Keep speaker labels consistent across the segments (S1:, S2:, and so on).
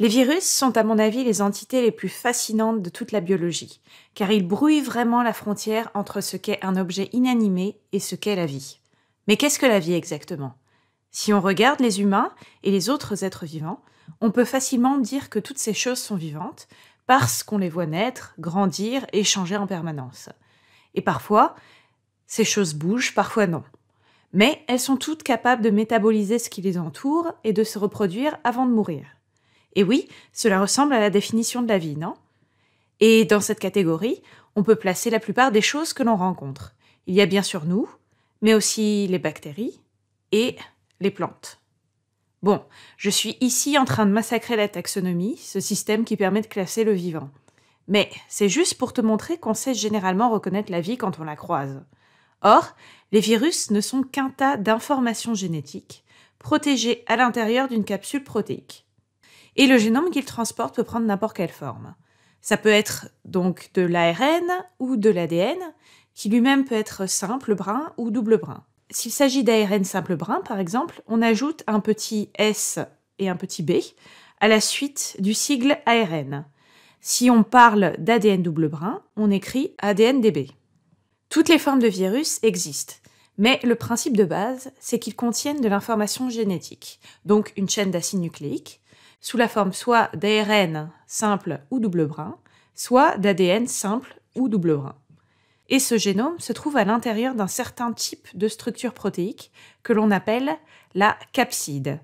S1: Les virus sont à mon avis les entités les plus fascinantes de toute la biologie, car ils brouillent vraiment la frontière entre ce qu'est un objet inanimé et ce qu'est la vie. Mais qu'est-ce que la vie exactement Si on regarde les humains et les autres êtres vivants, on peut facilement dire que toutes ces choses sont vivantes, parce qu'on les voit naître, grandir et changer en permanence. Et parfois, ces choses bougent, parfois non. Mais elles sont toutes capables de métaboliser ce qui les entoure et de se reproduire avant de mourir. Et oui, cela ressemble à la définition de la vie, non Et dans cette catégorie, on peut placer la plupart des choses que l'on rencontre. Il y a bien sûr nous, mais aussi les bactéries et les plantes. Bon, je suis ici en train de massacrer la taxonomie, ce système qui permet de classer le vivant. Mais c'est juste pour te montrer qu'on sait généralement reconnaître la vie quand on la croise. Or, les virus ne sont qu'un tas d'informations génétiques, protégées à l'intérieur d'une capsule protéique. Et le génome qu'il transporte peut prendre n'importe quelle forme. Ça peut être donc de l'ARN ou de l'ADN, qui lui-même peut être simple brun ou double brun. S'il s'agit d'ARN simple brun, par exemple, on ajoute un petit S et un petit B à la suite du sigle ARN. Si on parle d'ADN double brun, on écrit ADNDB. Toutes les formes de virus existent, mais le principe de base, c'est qu'ils contiennent de l'information génétique, donc une chaîne d'acides nucléiques, sous la forme soit d'ARN simple ou double brun, soit d'ADN simple ou double brun. Et ce génome se trouve à l'intérieur d'un certain type de structure protéique que l'on appelle la capside.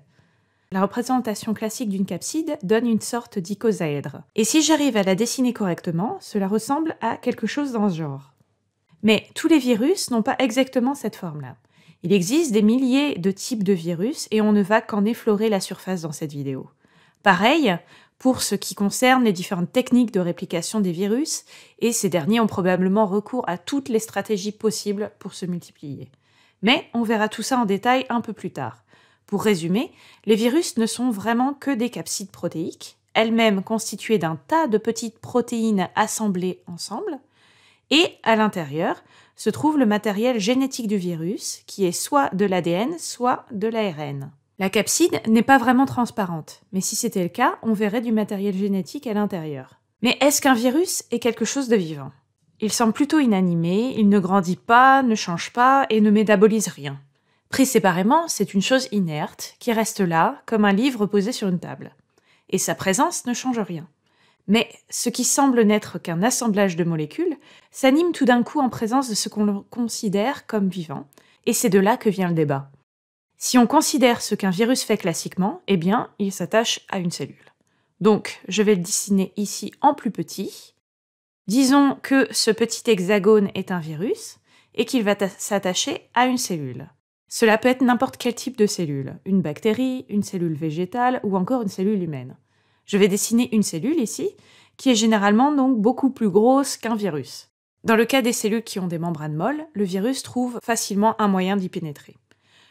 S1: La représentation classique d'une capside donne une sorte d'icosaèdre. Et si j'arrive à la dessiner correctement, cela ressemble à quelque chose dans ce genre. Mais tous les virus n'ont pas exactement cette forme-là. Il existe des milliers de types de virus et on ne va qu'en effleurer la surface dans cette vidéo. Pareil pour ce qui concerne les différentes techniques de réplication des virus, et ces derniers ont probablement recours à toutes les stratégies possibles pour se multiplier. Mais on verra tout ça en détail un peu plus tard. Pour résumer, les virus ne sont vraiment que des capsides protéiques, elles-mêmes constituées d'un tas de petites protéines assemblées ensemble, et à l'intérieur se trouve le matériel génétique du virus, qui est soit de l'ADN, soit de l'ARN. La capside n'est pas vraiment transparente, mais si c'était le cas, on verrait du matériel génétique à l'intérieur. Mais est-ce qu'un virus est quelque chose de vivant Il semble plutôt inanimé, il ne grandit pas, ne change pas et ne métabolise rien. Pris séparément, c'est une chose inerte qui reste là, comme un livre posé sur une table. Et sa présence ne change rien. Mais ce qui semble n'être qu'un assemblage de molécules s'anime tout d'un coup en présence de ce qu'on considère comme vivant, et c'est de là que vient le débat. Si on considère ce qu'un virus fait classiquement, eh bien, il s'attache à une cellule. Donc, je vais le dessiner ici en plus petit. Disons que ce petit hexagone est un virus et qu'il va s'attacher à une cellule. Cela peut être n'importe quel type de cellule, une bactérie, une cellule végétale ou encore une cellule humaine. Je vais dessiner une cellule ici, qui est généralement donc beaucoup plus grosse qu'un virus. Dans le cas des cellules qui ont des membranes molles, le virus trouve facilement un moyen d'y pénétrer.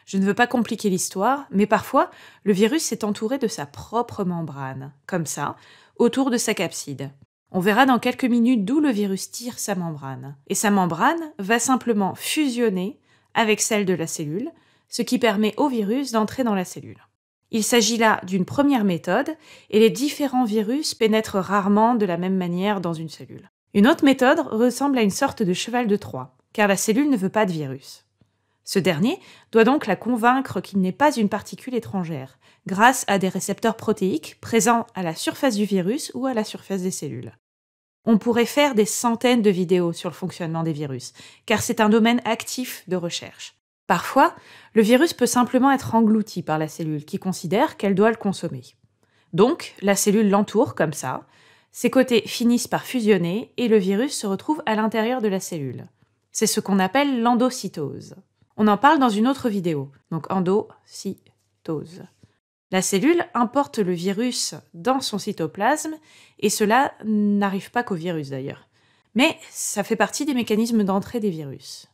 S1: Je ne veux pas compliquer l'histoire, mais parfois, le virus s'est entouré de sa propre membrane, comme ça, autour de sa capside. On verra dans quelques minutes d'où le virus tire sa membrane. Et sa membrane va simplement fusionner avec celle de la cellule, ce qui permet au virus d'entrer dans la cellule. Il s'agit là d'une première méthode, et les différents virus pénètrent rarement de la même manière dans une cellule. Une autre méthode ressemble à une sorte de cheval de Troie, car la cellule ne veut pas de virus. Ce dernier doit donc la convaincre qu'il n'est pas une particule étrangère, grâce à des récepteurs protéiques présents à la surface du virus ou à la surface des cellules. On pourrait faire des centaines de vidéos sur le fonctionnement des virus, car c'est un domaine actif de recherche. Parfois, le virus peut simplement être englouti par la cellule qui considère qu'elle doit le consommer. Donc, la cellule l'entoure comme ça, ses côtés finissent par fusionner et le virus se retrouve à l'intérieur de la cellule. C'est ce qu'on appelle l'endocytose. On en parle dans une autre vidéo, donc endocytose. La cellule importe le virus dans son cytoplasme, et cela n'arrive pas qu'au virus d'ailleurs. Mais ça fait partie des mécanismes d'entrée des virus.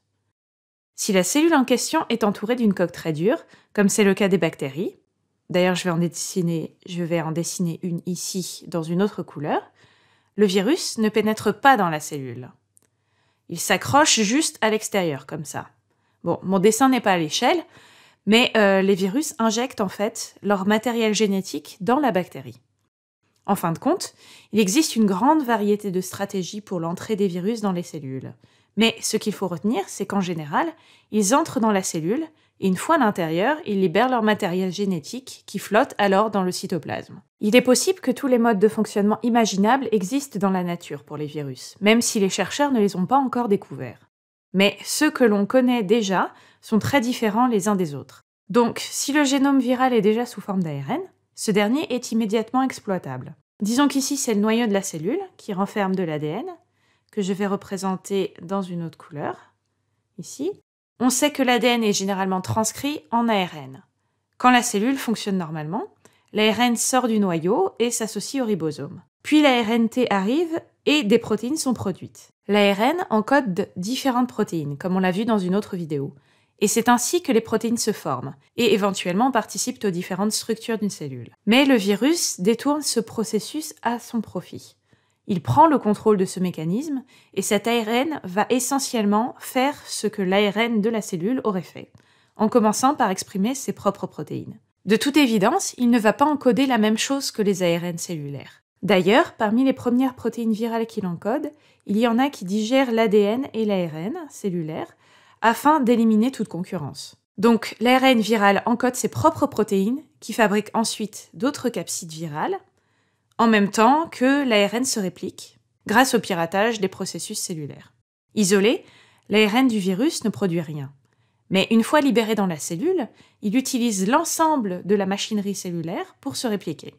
S1: Si la cellule en question est entourée d'une coque très dure, comme c'est le cas des bactéries, d'ailleurs je vais en dessiner, je vais en dessiner une ici dans une autre couleur, le virus ne pénètre pas dans la cellule. Il s'accroche juste à l'extérieur comme ça. Bon, mon dessin n'est pas à l'échelle, mais euh, les virus injectent en fait leur matériel génétique dans la bactérie. En fin de compte, il existe une grande variété de stratégies pour l'entrée des virus dans les cellules. Mais ce qu'il faut retenir, c'est qu'en général, ils entrent dans la cellule et une fois à l'intérieur, ils libèrent leur matériel génétique qui flotte alors dans le cytoplasme. Il est possible que tous les modes de fonctionnement imaginables existent dans la nature pour les virus, même si les chercheurs ne les ont pas encore découverts mais ceux que l'on connaît déjà sont très différents les uns des autres. Donc, si le génome viral est déjà sous forme d'ARN, ce dernier est immédiatement exploitable. Disons qu'ici, c'est le noyau de la cellule qui renferme de l'ADN, que je vais représenter dans une autre couleur, ici. On sait que l'ADN est généralement transcrit en ARN. Quand la cellule fonctionne normalement, l'ARN sort du noyau et s'associe au ribosome. Puis l'ARNT arrive et des protéines sont produites. L'ARN encode différentes protéines, comme on l'a vu dans une autre vidéo, et c'est ainsi que les protéines se forment, et éventuellement participent aux différentes structures d'une cellule. Mais le virus détourne ce processus à son profit. Il prend le contrôle de ce mécanisme, et cet ARN va essentiellement faire ce que l'ARN de la cellule aurait fait, en commençant par exprimer ses propres protéines. De toute évidence, il ne va pas encoder la même chose que les ARN cellulaires. D'ailleurs, parmi les premières protéines virales qu'il encode, il y en a qui digèrent l'ADN et l'ARN cellulaire afin d'éliminer toute concurrence. Donc l'ARN viral encode ses propres protéines qui fabriquent ensuite d'autres capsides virales, en même temps que l'ARN se réplique grâce au piratage des processus cellulaires. Isolé, l'ARN du virus ne produit rien. Mais une fois libéré dans la cellule, il utilise l'ensemble de la machinerie cellulaire pour se répliquer.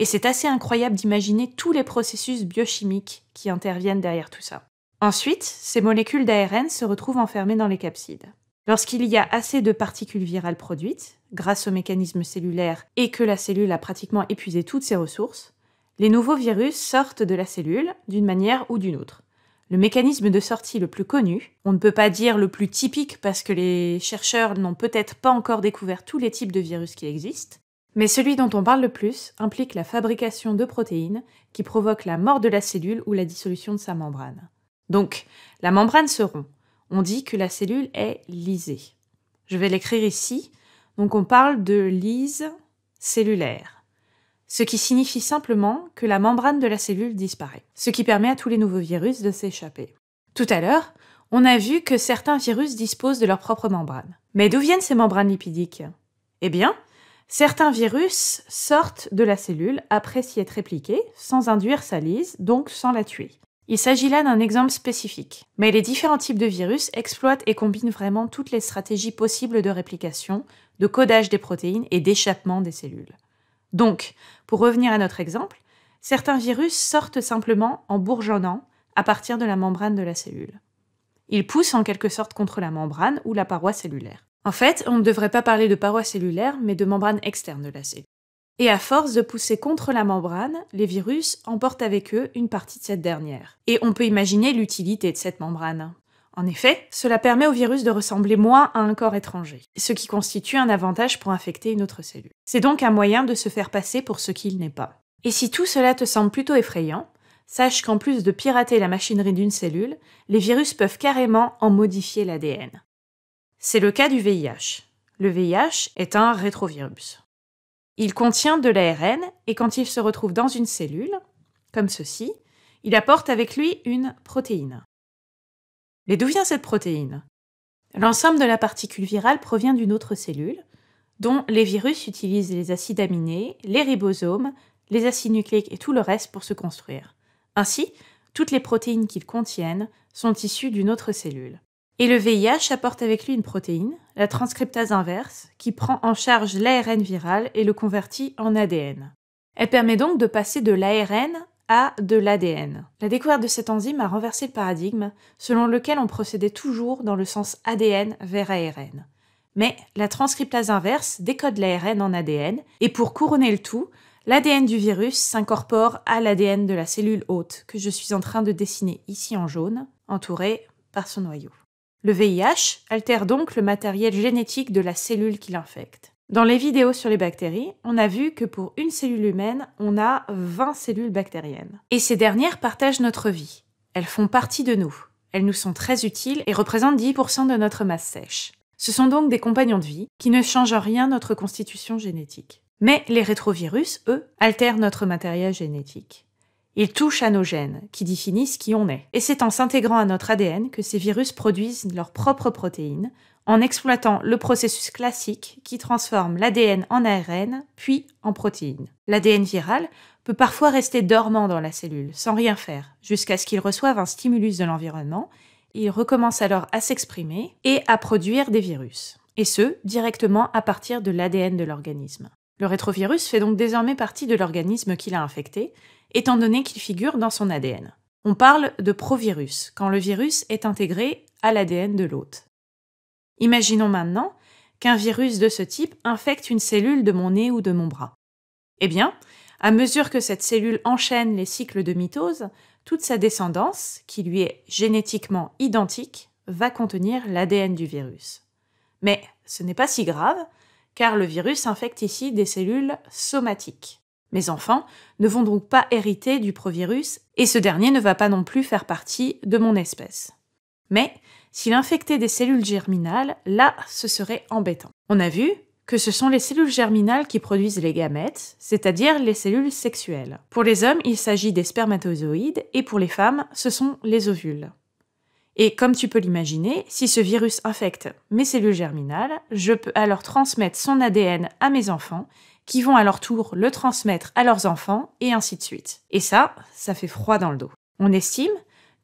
S1: Et c'est assez incroyable d'imaginer tous les processus biochimiques qui interviennent derrière tout ça. Ensuite, ces molécules d'ARN se retrouvent enfermées dans les capsides. Lorsqu'il y a assez de particules virales produites, grâce au mécanisme cellulaire et que la cellule a pratiquement épuisé toutes ses ressources, les nouveaux virus sortent de la cellule d'une manière ou d'une autre. Le mécanisme de sortie le plus connu, on ne peut pas dire le plus typique parce que les chercheurs n'ont peut-être pas encore découvert tous les types de virus qui existent, mais celui dont on parle le plus implique la fabrication de protéines qui provoquent la mort de la cellule ou la dissolution de sa membrane. Donc, la membrane se rompt. On dit que la cellule est lysée. Je vais l'écrire ici. Donc, on parle de lyse cellulaire. Ce qui signifie simplement que la membrane de la cellule disparaît, ce qui permet à tous les nouveaux virus de s'échapper. Tout à l'heure, on a vu que certains virus disposent de leur propre membrane. Mais d'où viennent ces membranes lipidiques Eh bien, Certains virus sortent de la cellule après s'y être répliqués, sans induire sa lyse, donc sans la tuer. Il s'agit là d'un exemple spécifique, mais les différents types de virus exploitent et combinent vraiment toutes les stratégies possibles de réplication, de codage des protéines et d'échappement des cellules. Donc, pour revenir à notre exemple, certains virus sortent simplement en bourgeonnant à partir de la membrane de la cellule. Ils poussent en quelque sorte contre la membrane ou la paroi cellulaire. En fait, on ne devrait pas parler de parois cellulaire, mais de membrane externe de la cellule. Et à force de pousser contre la membrane, les virus emportent avec eux une partie de cette dernière. Et on peut imaginer l'utilité de cette membrane. En effet, cela permet au virus de ressembler moins à un corps étranger, ce qui constitue un avantage pour infecter une autre cellule. C'est donc un moyen de se faire passer pour ce qu'il n'est pas. Et si tout cela te semble plutôt effrayant, sache qu'en plus de pirater la machinerie d'une cellule, les virus peuvent carrément en modifier l'ADN. C'est le cas du VIH. Le VIH est un rétrovirus. Il contient de l'ARN et quand il se retrouve dans une cellule, comme ceci, il apporte avec lui une protéine. Mais d'où vient cette protéine L'ensemble de la particule virale provient d'une autre cellule, dont les virus utilisent les acides aminés, les ribosomes, les acides nucléiques et tout le reste pour se construire. Ainsi, toutes les protéines qu'ils contiennent sont issues d'une autre cellule. Et le VIH apporte avec lui une protéine, la transcriptase inverse, qui prend en charge l'ARN viral et le convertit en ADN. Elle permet donc de passer de l'ARN à de l'ADN. La découverte de cette enzyme a renversé le paradigme selon lequel on procédait toujours dans le sens ADN vers ARN. Mais la transcriptase inverse décode l'ARN en ADN et pour couronner le tout, l'ADN du virus s'incorpore à l'ADN de la cellule hôte que je suis en train de dessiner ici en jaune, entourée par son noyau. Le VIH altère donc le matériel génétique de la cellule qui l'infecte. Dans les vidéos sur les bactéries, on a vu que pour une cellule humaine, on a 20 cellules bactériennes. Et ces dernières partagent notre vie. Elles font partie de nous. Elles nous sont très utiles et représentent 10% de notre masse sèche. Ce sont donc des compagnons de vie qui ne changent rien notre constitution génétique. Mais les rétrovirus, eux, altèrent notre matériel génétique. Ils touchent à nos gènes, qui définissent qui on est. Et c'est en s'intégrant à notre ADN que ces virus produisent leurs propres protéines, en exploitant le processus classique qui transforme l'ADN en ARN, puis en protéines. L'ADN viral peut parfois rester dormant dans la cellule, sans rien faire, jusqu'à ce qu'il reçoive un stimulus de l'environnement, il recommence alors à s'exprimer et à produire des virus, et ce, directement à partir de l'ADN de l'organisme. Le rétrovirus fait donc désormais partie de l'organisme qu'il a infecté, étant donné qu'il figure dans son ADN. On parle de provirus, quand le virus est intégré à l'ADN de l'hôte. Imaginons maintenant qu'un virus de ce type infecte une cellule de mon nez ou de mon bras. Eh bien, à mesure que cette cellule enchaîne les cycles de mitose, toute sa descendance, qui lui est génétiquement identique, va contenir l'ADN du virus. Mais ce n'est pas si grave, car le virus infecte ici des cellules somatiques. Mes enfants ne vont donc pas hériter du provirus et ce dernier ne va pas non plus faire partie de mon espèce. Mais s'il infectait des cellules germinales, là, ce serait embêtant. On a vu que ce sont les cellules germinales qui produisent les gamètes, c'est-à-dire les cellules sexuelles. Pour les hommes, il s'agit des spermatozoïdes et pour les femmes, ce sont les ovules. Et comme tu peux l'imaginer, si ce virus infecte mes cellules germinales, je peux alors transmettre son ADN à mes enfants, qui vont à leur tour le transmettre à leurs enfants, et ainsi de suite. Et ça, ça fait froid dans le dos. On estime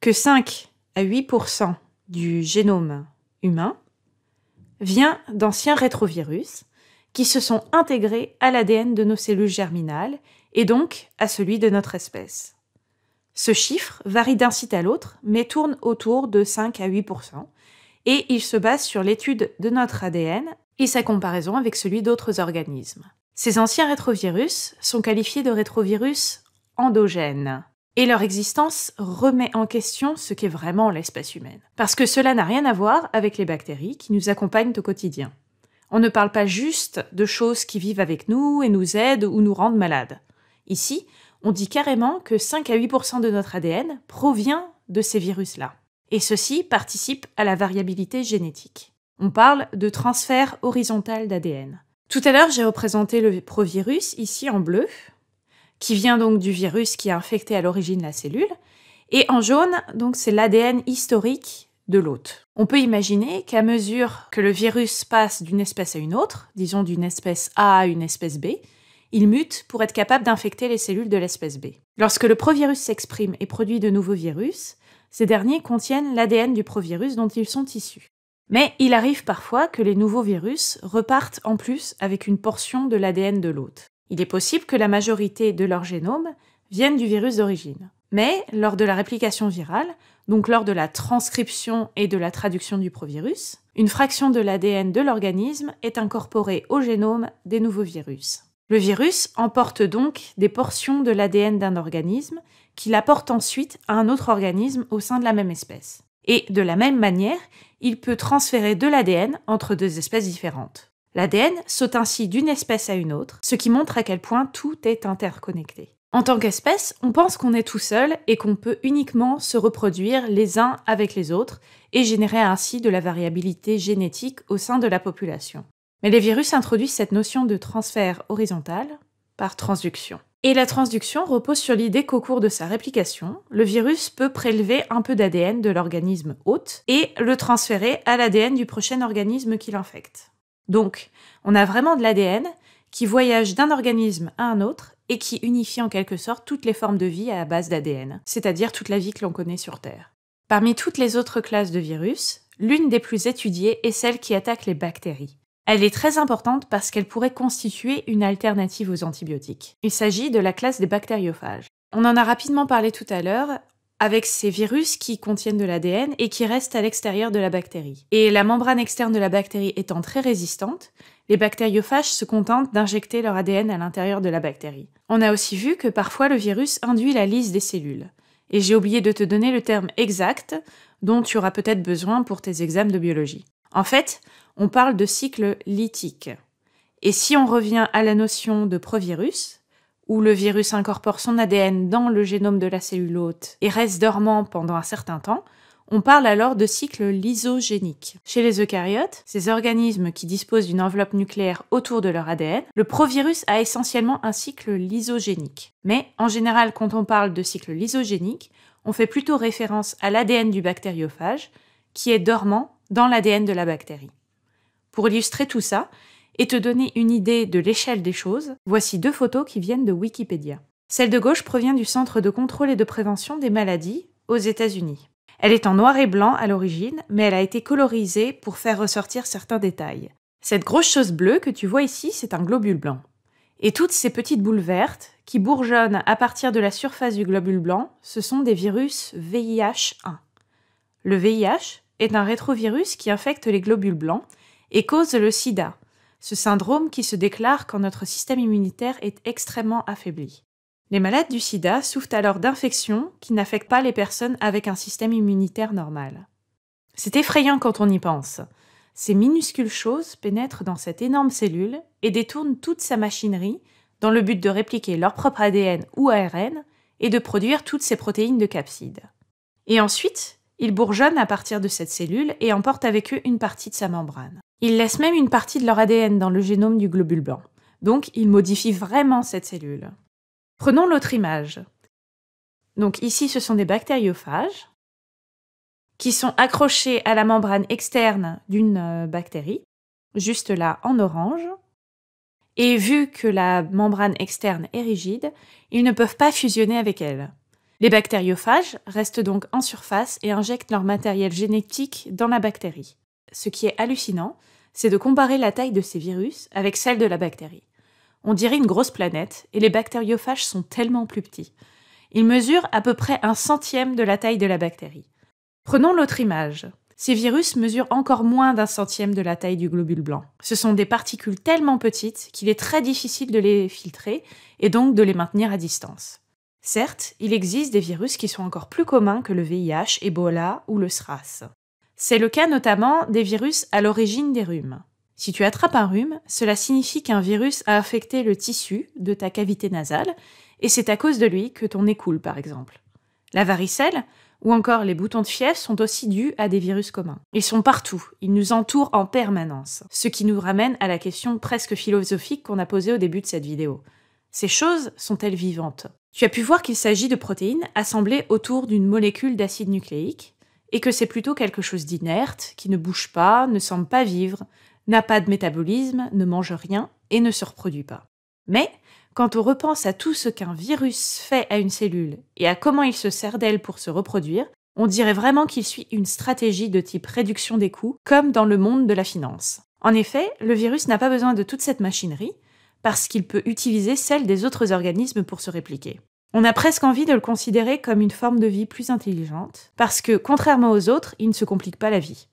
S1: que 5 à 8% du génome humain vient d'anciens rétrovirus qui se sont intégrés à l'ADN de nos cellules germinales et donc à celui de notre espèce. Ce chiffre varie d'un site à l'autre, mais tourne autour de 5 à 8 et il se base sur l'étude de notre ADN et sa comparaison avec celui d'autres organismes. Ces anciens rétrovirus sont qualifiés de rétrovirus endogènes, et leur existence remet en question ce qu'est vraiment l'espèce humaine. Parce que cela n'a rien à voir avec les bactéries qui nous accompagnent au quotidien. On ne parle pas juste de choses qui vivent avec nous et nous aident ou nous rendent malades. Ici, on dit carrément que 5 à 8% de notre ADN provient de ces virus-là. Et ceci participe à la variabilité génétique. On parle de transfert horizontal d'ADN. Tout à l'heure, j'ai représenté le provirus ici en bleu, qui vient donc du virus qui a infecté à l'origine la cellule, et en jaune, donc c'est l'ADN historique de l'hôte. On peut imaginer qu'à mesure que le virus passe d'une espèce à une autre, disons d'une espèce A à une espèce B, il mute pour être capable d'infecter les cellules de l'espèce B. Lorsque le provirus s'exprime et produit de nouveaux virus, ces derniers contiennent l'ADN du provirus dont ils sont issus. Mais il arrive parfois que les nouveaux virus repartent en plus avec une portion de l'ADN de l'hôte. Il est possible que la majorité de leur génome vienne du virus d'origine. Mais lors de la réplication virale, donc lors de la transcription et de la traduction du provirus, une fraction de l'ADN de l'organisme est incorporée au génome des nouveaux virus. Le virus emporte donc des portions de l'ADN d'un organisme qu'il apporte ensuite à un autre organisme au sein de la même espèce. Et de la même manière, il peut transférer de l'ADN entre deux espèces différentes. L'ADN saute ainsi d'une espèce à une autre, ce qui montre à quel point tout est interconnecté. En tant qu'espèce, on pense qu'on est tout seul et qu'on peut uniquement se reproduire les uns avec les autres et générer ainsi de la variabilité génétique au sein de la population. Mais les virus introduisent cette notion de transfert horizontal par transduction. Et la transduction repose sur l'idée qu'au cours de sa réplication, le virus peut prélever un peu d'ADN de l'organisme hôte et le transférer à l'ADN du prochain organisme qui l'infecte. Donc, on a vraiment de l'ADN qui voyage d'un organisme à un autre et qui unifie en quelque sorte toutes les formes de vie à base d'ADN, c'est-à-dire toute la vie que l'on connaît sur Terre. Parmi toutes les autres classes de virus, l'une des plus étudiées est celle qui attaque les bactéries. Elle est très importante parce qu'elle pourrait constituer une alternative aux antibiotiques. Il s'agit de la classe des bactériophages. On en a rapidement parlé tout à l'heure avec ces virus qui contiennent de l'ADN et qui restent à l'extérieur de la bactérie. Et la membrane externe de la bactérie étant très résistante, les bactériophages se contentent d'injecter leur ADN à l'intérieur de la bactérie. On a aussi vu que parfois le virus induit la lyse des cellules. Et j'ai oublié de te donner le terme exact dont tu auras peut-être besoin pour tes examens de biologie. En fait, on parle de cycle lithique. Et si on revient à la notion de provirus, où le virus incorpore son ADN dans le génome de la cellule hôte et reste dormant pendant un certain temps, on parle alors de cycle lysogénique. Chez les eucaryotes, ces organismes qui disposent d'une enveloppe nucléaire autour de leur ADN, le provirus a essentiellement un cycle lysogénique. Mais en général, quand on parle de cycle lysogénique, on fait plutôt référence à l'ADN du bactériophage, qui est dormant dans l'ADN de la bactérie. Pour illustrer tout ça et te donner une idée de l'échelle des choses, voici deux photos qui viennent de Wikipédia. Celle de gauche provient du Centre de contrôle et de prévention des maladies aux États-Unis. Elle est en noir et blanc à l'origine, mais elle a été colorisée pour faire ressortir certains détails. Cette grosse chose bleue que tu vois ici, c'est un globule blanc. Et toutes ces petites boules vertes qui bourgeonnent à partir de la surface du globule blanc, ce sont des virus VIH1. Le VIH, est un rétrovirus qui infecte les globules blancs et cause le sida, ce syndrome qui se déclare quand notre système immunitaire est extrêmement affaibli. Les malades du sida souffrent alors d'infections qui n'affectent pas les personnes avec un système immunitaire normal. C'est effrayant quand on y pense. Ces minuscules choses pénètrent dans cette énorme cellule et détournent toute sa machinerie dans le but de répliquer leur propre ADN ou ARN et de produire toutes ces protéines de capsides. Et ensuite, ils bourgeonnent à partir de cette cellule et emportent avec eux une partie de sa membrane. Ils laissent même une partie de leur ADN dans le génome du globule blanc. Donc, ils modifient vraiment cette cellule. Prenons l'autre image. Donc ici, ce sont des bactériophages qui sont accrochés à la membrane externe d'une euh, bactérie, juste là en orange. Et vu que la membrane externe est rigide, ils ne peuvent pas fusionner avec elle. Les bactériophages restent donc en surface et injectent leur matériel génétique dans la bactérie. Ce qui est hallucinant, c'est de comparer la taille de ces virus avec celle de la bactérie. On dirait une grosse planète, et les bactériophages sont tellement plus petits. Ils mesurent à peu près un centième de la taille de la bactérie. Prenons l'autre image. Ces virus mesurent encore moins d'un centième de la taille du globule blanc. Ce sont des particules tellement petites qu'il est très difficile de les filtrer et donc de les maintenir à distance. Certes, il existe des virus qui sont encore plus communs que le VIH, Ebola ou le SRAS. C'est le cas notamment des virus à l'origine des rhumes. Si tu attrapes un rhume, cela signifie qu'un virus a affecté le tissu de ta cavité nasale, et c'est à cause de lui que ton nez coule par exemple. La varicelle, ou encore les boutons de fièvre sont aussi dus à des virus communs. Ils sont partout, ils nous entourent en permanence. Ce qui nous ramène à la question presque philosophique qu'on a posée au début de cette vidéo. Ces choses sont-elles vivantes tu as pu voir qu'il s'agit de protéines assemblées autour d'une molécule d'acide nucléique, et que c'est plutôt quelque chose d'inerte, qui ne bouge pas, ne semble pas vivre, n'a pas de métabolisme, ne mange rien et ne se reproduit pas. Mais quand on repense à tout ce qu'un virus fait à une cellule et à comment il se sert d'elle pour se reproduire, on dirait vraiment qu'il suit une stratégie de type réduction des coûts, comme dans le monde de la finance. En effet, le virus n'a pas besoin de toute cette machinerie, parce qu'il peut utiliser celle des autres organismes pour se répliquer. On a presque envie de le considérer comme une forme de vie plus intelligente, parce que, contrairement aux autres, il ne se complique pas la vie.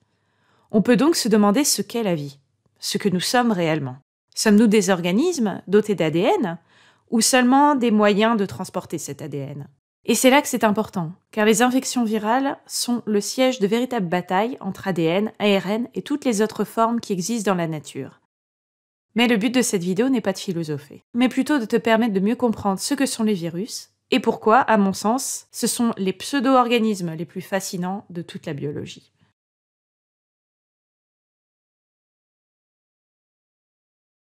S1: On peut donc se demander ce qu'est la vie, ce que nous sommes réellement. Sommes-nous des organismes dotés d'ADN, ou seulement des moyens de transporter cet ADN et c'est là que c'est important, car les infections virales sont le siège de véritables batailles entre ADN, ARN et toutes les autres formes qui existent dans la nature. Mais le but de cette vidéo n'est pas de philosopher, mais plutôt de te permettre de mieux comprendre ce que sont les virus et pourquoi, à mon sens, ce sont les pseudo-organismes les plus fascinants de toute la biologie.